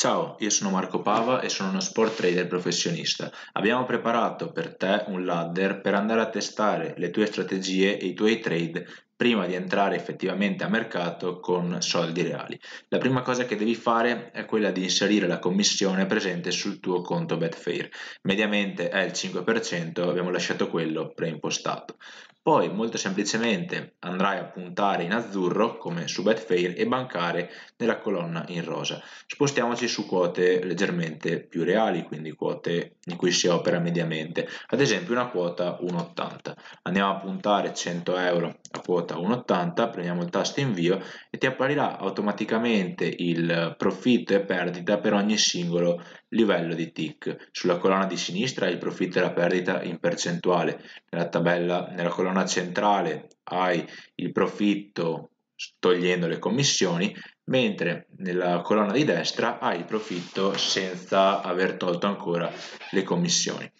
Ciao, io sono Marco Pava e sono uno sport trader professionista. Abbiamo preparato per te un ladder per andare a testare le tue strategie e i tuoi trade prima di entrare effettivamente a mercato con soldi reali. La prima cosa che devi fare è quella di inserire la commissione presente sul tuo conto Betfair. Mediamente è il 5%, abbiamo lasciato quello preimpostato. Poi molto semplicemente andrai a puntare in azzurro come su Betfair e bancare nella colonna in rosa. Spostiamoci su quote leggermente più reali, quindi quote in cui si opera mediamente, ad esempio una quota 1,80. Andiamo a puntare 100 euro a quota volta 1,80, premiamo il tasto invio e ti apparirà automaticamente il profitto e perdita per ogni singolo livello di tick. Sulla colonna di sinistra il profitto e la perdita in percentuale, nella, tabella, nella colonna centrale hai il profitto togliendo le commissioni, mentre nella colonna di destra hai il profitto senza aver tolto ancora le commissioni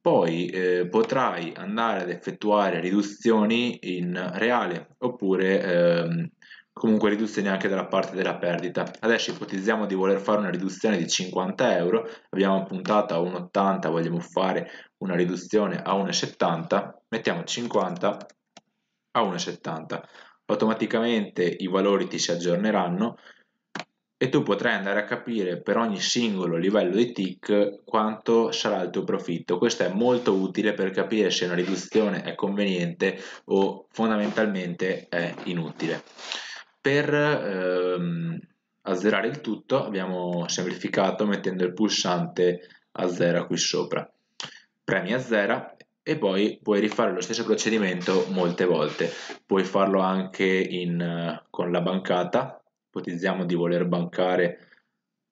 poi eh, potrai andare ad effettuare riduzioni in reale oppure ehm, comunque riduzioni anche dalla parte della perdita. Adesso ipotizziamo di voler fare una riduzione di 50 euro, abbiamo puntato a 1,80, vogliamo fare una riduzione a 1,70, mettiamo 50 a 1,70. Automaticamente i valori ti si aggiorneranno e tu potrai andare a capire per ogni singolo livello di tick quanto sarà il tuo profitto. Questo è molto utile per capire se una riduzione è conveniente o fondamentalmente è inutile. Per ehm, azzerare il tutto abbiamo semplificato mettendo il pulsante a zero qui sopra. Premi a zero e poi puoi rifare lo stesso procedimento molte volte. Puoi farlo anche in, con la bancata ipotizziamo di voler bancare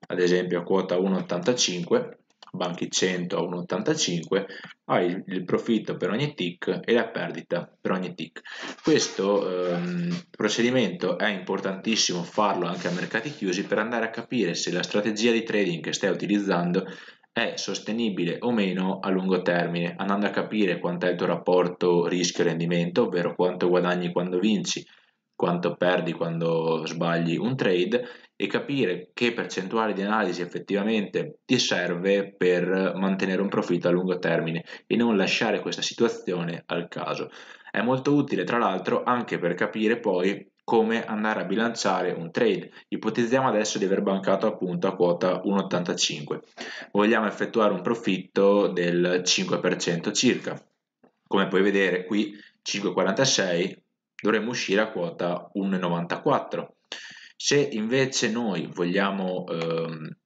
ad esempio a quota 1,85, banchi 100 a 1,85, hai il profitto per ogni tick e la perdita per ogni tick. Questo ehm, procedimento è importantissimo farlo anche a mercati chiusi per andare a capire se la strategia di trading che stai utilizzando è sostenibile o meno a lungo termine, andando a capire quant'è il tuo rapporto rischio-rendimento, ovvero quanto guadagni quando vinci quanto perdi quando sbagli un trade e capire che percentuale di analisi effettivamente ti serve per mantenere un profitto a lungo termine e non lasciare questa situazione al caso. È molto utile tra l'altro anche per capire poi come andare a bilanciare un trade. Ipotizziamo adesso di aver bancato appunto a quota 1,85. Vogliamo effettuare un profitto del 5% circa. Come puoi vedere qui 5,46 dovremmo uscire a quota 1,94. Se invece noi vogliamo ehm,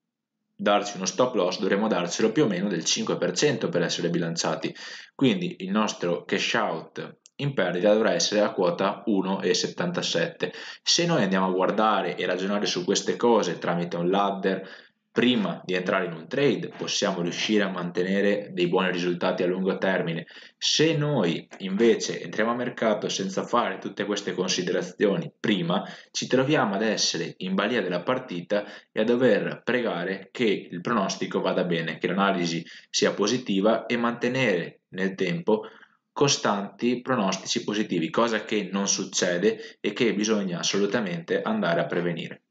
darci uno stop loss, dovremmo darcelo più o meno del 5% per essere bilanciati. Quindi il nostro cash out in perdita dovrà essere a quota 1,77. Se noi andiamo a guardare e ragionare su queste cose tramite un ladder, prima di entrare in un trade possiamo riuscire a mantenere dei buoni risultati a lungo termine. Se noi invece entriamo a mercato senza fare tutte queste considerazioni prima, ci troviamo ad essere in balia della partita e a dover pregare che il pronostico vada bene, che l'analisi sia positiva e mantenere nel tempo costanti pronostici positivi, cosa che non succede e che bisogna assolutamente andare a prevenire.